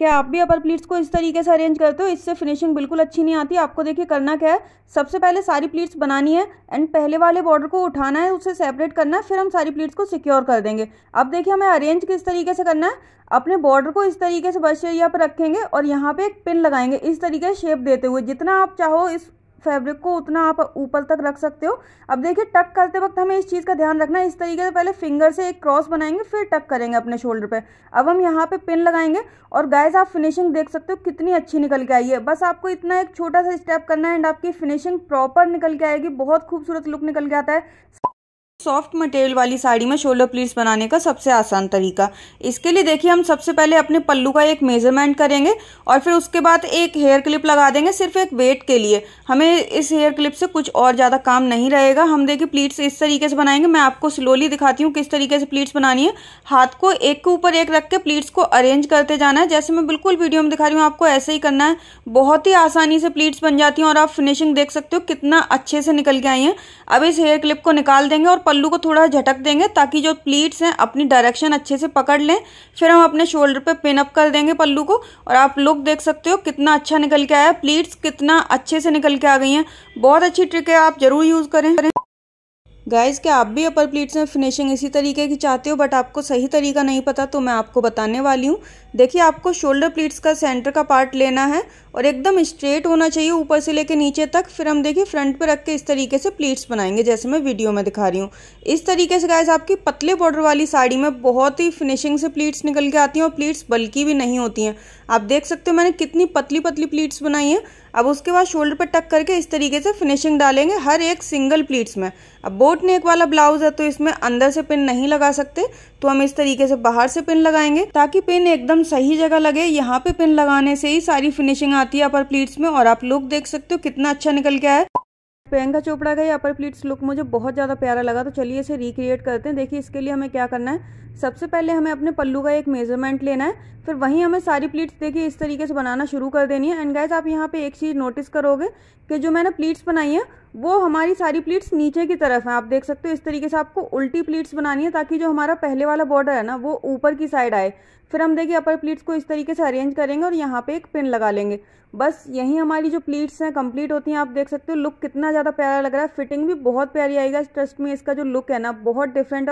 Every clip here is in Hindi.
क्या आप भी अपर प्लीट्स को इस तरीके से अरेंज करते हो इससे फिनिशिंग बिल्कुल अच्छी नहीं आती आपको देखिए करना क्या है सबसे पहले सारी प्लीट्स बनानी है एंड पहले वाले बॉर्डर को उठाना है उसे सेपरेट करना है फिर हम सारी प्लीट्स को सिक्योर कर देंगे अब देखिए हमें अरेंज किस तरीके से करना है अपने बॉर्डर को इस तरीके से बस एरिया पर रखेंगे और यहाँ पे एक पिन लगाएंगे इस तरीके से शेप देते हुए जितना आप चाहो इस फैब्रिक को उतना आप ऊपर तक रख सकते हो अब देखिए टक करते वक्त हमें इस चीज़ का ध्यान रखना है इस तरीके से पहले फिंगर से एक क्रॉस बनाएंगे फिर टक करेंगे अपने शोल्डर पे अब हम यहाँ पे पिन लगाएंगे और गाइज आप फिनिशिंग देख सकते हो कितनी अच्छी निकल के आई है बस आपको इतना एक छोटा सा स्टेप करना है एंड आपकी फिनिशिंग प्रॉपर निकल के आएगी बहुत खूबसूरत लुक निकल के आता है सॉफ्ट मटेरियल वाली साड़ी में शोल्डर प्लीट्स बनाने का सबसे आसान तरीका इसके लिए देखिए हम सबसे पहले अपने पल्लू का एक मेजरमेंट करेंगे और फिर उसके बाद एक हेयर क्लिप लगा देंगे सिर्फ एक वेट के लिए हमें इस हेयर क्लिप से कुछ और ज़्यादा काम नहीं रहेगा हम देखिए प्लीट्स इस तरीके से बनाएंगे मैं आपको स्लोली दिखाती हूँ किस तरीके से प्लीट्स बनानी है हाथ को एक के ऊपर एक रख के प्लीट्स को अरेंज करते जाना है जैसे मैं बिल्कुल वीडियो में दिखा रही हूँ आपको ऐसे ही करना है बहुत ही आसानी से प्लीट्स बन जाती हैं और आप फिनिशिंग देख सकते हो कितना अच्छे से निकल के आई हैं अब इस हेयर क्लिप को निकाल देंगे और पल्लू को थोड़ा झटक देंगे ताकि जो प्लीट्स हैं अपनी डायरेक्शन अच्छे से पकड़ लें फिर हम अपने शोल्डर पे पिन अप कर देंगे पल्लू को और आप लुक देख सकते हो कितना अच्छा निकल के आया प्लीट्स कितना अच्छे से निकल के आ गई हैं बहुत अच्छी ट्रिक है आप ज़रूर यूज़ करें गाइस क्या आप भी अपर प्लीट्स में फिनिशिंग इसी तरीके की चाहते हो बट आपको सही तरीका नहीं पता तो मैं आपको बताने वाली हूँ देखिए आपको शोल्डर प्लीट्स का सेंटर का पार्ट लेना है और एकदम स्ट्रेट होना चाहिए ऊपर से लेकर नीचे तक फिर हम देखिए फ्रंट पर रख के इस तरीके से प्लीट्स बनाएंगे जैसे मैं वीडियो में दिखा रही हूँ इस तरीके से गाइस आपकी पतले बॉर्डर वाली साड़ी में बहुत ही फिनिशिंग से प्लीट्स निकल के आती हैं और प्लीट्स बल्कि भी नहीं होती हैं आप देख सकते हो मैंने कितनी पतली पतली प्लीट्स बनाई हैं अब उसके बाद शोल्डर पर टक करके इस तरीके से फिनिशिंग डालेंगे हर एक सिंगल प्लीट्स में अब बोट नेक वाला ब्लाउज है तो इसमें अंदर से पिन नहीं लगा सकते तो हम इस तरीके से बाहर से पिन लगाएंगे ताकि पिन एकदम सही जगह लगे यहाँ पे पिन लगाने से ही सारी फिनिशिंग आती है अपर प्लीट्स में और आप लुक देख सकते हो कितना अच्छा निकल के आया प्रियंका चोपड़ा का ये अपर प्लीट्स लुक मुझे बहुत ज़्यादा प्यारा लगा तो चलिए इसे रिक्रिएट करते हैं देखिए इसके लिए हमें क्या करना है सबसे पहले हमें अपने पल्लू का एक मेज़रमेंट लेना है फिर वहीं हमें सारी प्लीट्स देखिए इस तरीके से बनाना शुरू कर देनी है एंड गाइज आप यहाँ पे एक चीज़ नोटिस करोगे कि जो मैंने प्लीट्स बनाई है वो हमारी सारी प्लीट्स नीचे की तरफ हैं आप देख सकते हो इस तरीके से आपको उल्टी प्लीट्स बनानी है ताकि जो हमारा पहले वाला बॉर्डर है ना वो ऊपर की साइड आए फिर हम देखिए अपर प्लीट्स को इस तरीके से अरेंज करेंगे और यहाँ पे एक पिन लगा लेंगे बस यही हमारी जो प्लीट्स हैं कंप्लीट होती हैं आप देख सकते हो लुक कितना ज़्यादा प्यारा लग रहा है फिटिंग भी बहुत प्यारी आएगा ट्रस्ट में इसका जो लुक है ना बहुत डिफरेंट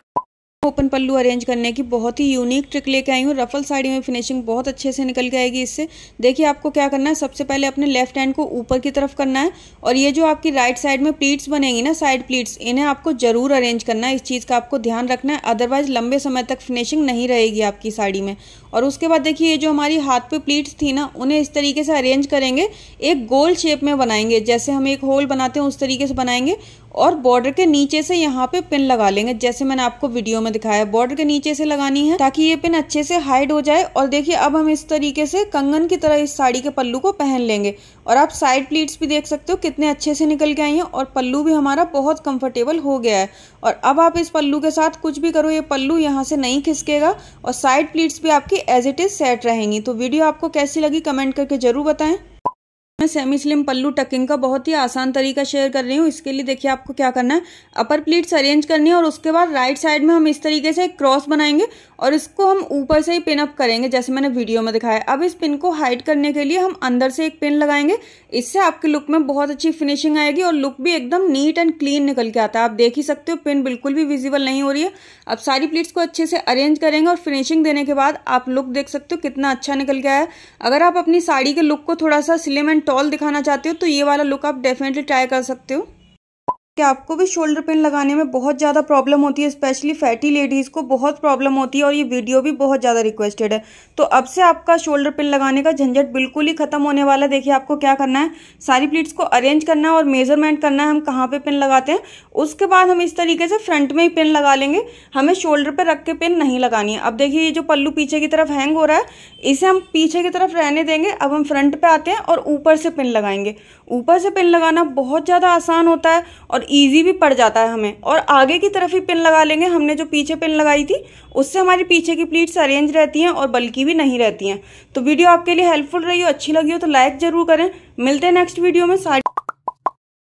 ओपन पल्लू अरेंज करने की बहुत ही यूनिक ट्रिक लेके आई हूँ रफल साड़ी में फिनिशिंग बहुत अच्छे से निकल के आएगी इससे देखिए आपको क्या करना है सबसे पहले अपने लेफ्ट हैंड को ऊपर की तरफ करना है और ये जो आपकी राइट साइड में प्लीट्स बनेंगी ना साइड प्लीट्स इन्हें आपको जरूर अरेंज करना है इस चीज़ का आपको ध्यान रखना है अदरवाइज लंबे समय तक फिनिशिंग नहीं रहेगी आपकी साड़ी में और उसके बाद देखिए ये जो हमारी हाथ पे प्लीट्स थी ना उन्हें इस तरीके से अरेंज करेंगे एक गोल शेप में बनाएंगे जैसे हम एक होल बनाते हैं उस तरीके से बनाएंगे और बॉर्डर के नीचे से यहाँ पे पिन लगा लेंगे जैसे मैंने आपको वीडियो में दिखाया बॉर्डर के नीचे से लगानी है ताकि ये पिन अच्छे से हाइड हो जाए और देखिए अब हम इस तरीके से कंगन की तरह इस साड़ी के पल्लू को पहन लेंगे और आप साइड प्लीट्स भी देख सकते हो कितने अच्छे से निकल के आई हैं और पल्लू भी हमारा बहुत कंफर्टेबल हो गया है और अब आप इस पल्लू के साथ कुछ भी करो ये पल्लू यहाँ से नहीं खिसकेगा और साइड प्लीट्स भी आपकी एज इट इज़ सेट रहेंगी तो वीडियो आपको कैसी लगी कमेंट करके ज़रूर बताएं मैं सेमी स्लिम पल्लू टकिंग का बहुत ही आसान तरीका शेयर कर रही हूँ इसके लिए देखिए आपको क्या करना है अपर प्लीट्स अरेंज करनी है और उसके बाद राइट साइड में हम इस तरीके से एक क्रॉस बनाएंगे और इसको हम ऊपर से ही पिन अप करेंगे जैसे मैंने वीडियो में दिखाया अब इस पिन को हाइड करने के लिए हम अंदर से एक पिन लगाएंगे इससे आपके लुक में बहुत अच्छी फिनिशिंग आएगी और लुक भी एकदम नीट एंड क्लीन निकल के आता है आप देख ही सकते हो पिन बिल्कुल भी विजिबल नहीं हो रही है अब सारी प्लीट्स को अच्छे से अरेंज करेंगे और फिनिशिंग देने के बाद आप लुक देख सकते हो कितना अच्छा निकल गया है अगर आप अपनी साड़ी के लुक को थोड़ा सा सिलेमेंट टॉल दिखाना चाहते हो तो ये वाला लुक आप डेफिनेटली ट्राई कर सकते हो कि आपको भी शोल्डर पेन लगाने में बहुत ज़्यादा प्रॉब्लम होती है स्पेशली फैटी लेडीज़ को बहुत प्रॉब्लम होती है और ये वीडियो भी बहुत ज़्यादा रिक्वेस्टेड है तो अब से आपका शोल्डर पेन लगाने का झंझट बिल्कुल ही खत्म होने वाला है देखिए आपको क्या करना है सारी प्लीट्स को अरेंज करना है और मेजरमेंट करना है हम कहाँ पर पेन लगाते हैं उसके बाद हम इस तरीके से फ्रंट में ही पेन लगा लेंगे हमें शोल्डर पर रख के पेन नहीं लगानी है अब देखिए ये जो पल्लू पीछे की तरफ हैंग हो रहा है इसे हम पीछे की तरफ रहने देंगे अब हम फ्रंट पर आते हैं और ऊपर से पेन लगाएंगे ऊपर से पेन लगाना बहुत ज़्यादा आसान होता है और ईजी भी पड़ जाता है हमें और आगे की तरफ ही पिन लगा लेंगे हमने जो पीछे पिन लगाई थी उससे हमारी पीछे की प्लीट्स अरेंज रहती हैं और बल्कि भी नहीं रहती हैं तो वीडियो आपके लिए हेल्पफुल रही हो अच्छी लगी हो तो लाइक ज़रूर करें मिलते हैं नेक्स्ट वीडियो में सारी